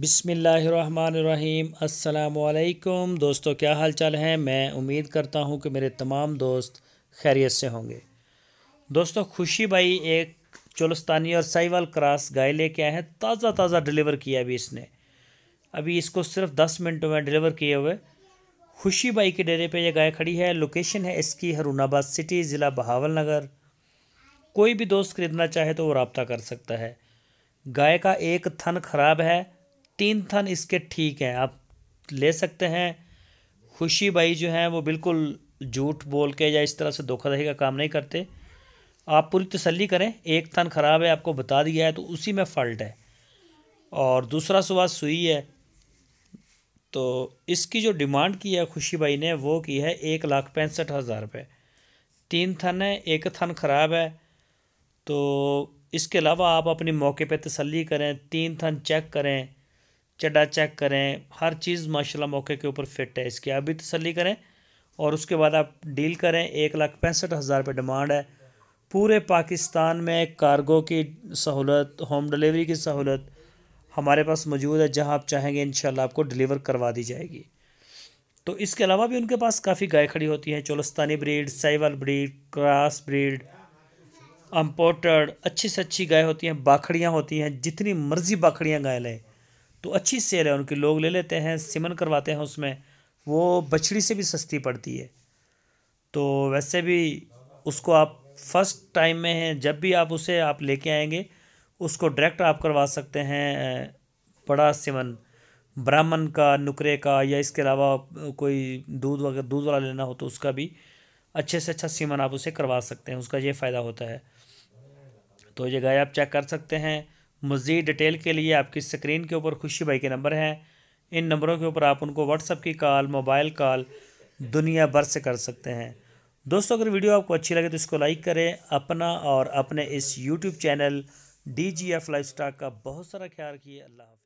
بسم اللہ الرحمن الرحیم السلام علیکم دوستو کیا حال چال ہیں میں امید کرتا ہوں کہ میرے تمام دوست خیریت سے ہوں گے دوستو خوشی بھائی ایک چولستانی اور سائیوال کراس گائے لے کے آئے ہیں تازہ تازہ ڈیلیور کیا ابھی اس نے ابھی اس کو صرف دس منٹوں میں ڈیلیور کیے ہوئے خوشی بھائی کے ڈیرے پہ یہ گائے کھڑی ہے لوکیشن ہے اس کی ہرون آباد سٹی ضلع بہاول نگر کوئی بھی دوست خریدنا چاہے تو وہ رابطہ کر سکتا ہے گائے کا ایک تھن خراب ہے تین تھن اس کے ٹھیک ہیں آپ لے سکتے ہیں خوشی بھائی جو ہیں وہ بالکل جھوٹ بول کے یا اس طرح سے دھوکہ دہی کا کام نہیں کرتے آپ پوری تسلی کریں ایک تھن خراب ہے آپ کو بتا دیا ہے تو اسی میں فالٹ ہے اور دوسرا صبح سوئی ہے تو اس کی جو ڈیمانڈ کی ہے خوشی بھائی نے وہ کی ہے ایک لاکھ پینسٹھ ہزار روپے تین تھن ہے ایک تھن خراب ہے تو اس کے علاوہ آپ اپنی موقع پہ تسلی کریں تین تھن چیک کریں چڈا چیک کریں ہر چیز ماشاءاللہ موقع کے اوپر فٹ ہے اس کی ابھی تسلی کریں اور اس کے بعد آپ ڈیل کریں ایک لاکھ پینسٹھ ہزار روپے ڈیمانڈ ہے پورے پاکستان میں کارگو کی سہولت ہوم ڈلیوری کی سہولت ہمارے پاس موجود ہے جہاں آپ چاہیں گے انشاءاللہ آپ کو ڈلیور کروا دی جائے گی تو اس کے علاوہ بھی ان کے پاس کافی گائے کھڑی ہوتی ہیں چولستانی بریڈ سیول بریڈ کراس بریڈ امپورٹڈ اچھی سے اچھی گائے ہوتی ہیں باکھڑیاں ہوتی ہیں جتنی مرضی باکھڑیاں گائے لیں تو اچھی سیل ہے ان کے لوگ لے لیتے ہیں سمن کرواتے ہیں اس میں وہ بچھڑی سے بھی سستی پڑتی ہے تو ویسے بھی اس کو آپ فسٹ ٹائم میں ہیں جب بھی آپ اسے آپ لے کے آئیں گے اس کو ڈائریکٹ آپ کروا سکتے ہیں بڑا سمن برامن کا نکرے کا یا اس کے علاوہ کوئی دودھ وغیرہ دودھ والا لینا ہو تو اس کا بھی اچھے سے اچھا سیمن آپ اسے کروا سکتے ہیں اس کا یہ فائدہ ہوتا ہے تو یہ گائے آپ چیک کر سکتے ہیں مزید ڈیٹیل کے لیے آپ کی اسکرین کے اوپر خوشی بھائی کے نمبر ہیں ان نمبروں کے اوپر آپ ان کو اپ کی کال موبائل کال دنیا بھر سے کر سکتے ہیں دوستوں اگر ویڈیو آپ کو اچھی لگے تو اس کو لائک کریں اپنا اور اپنے اس YouTube channel D G F livestock کا بہت سارا خیال رکھیے اللہ حافظ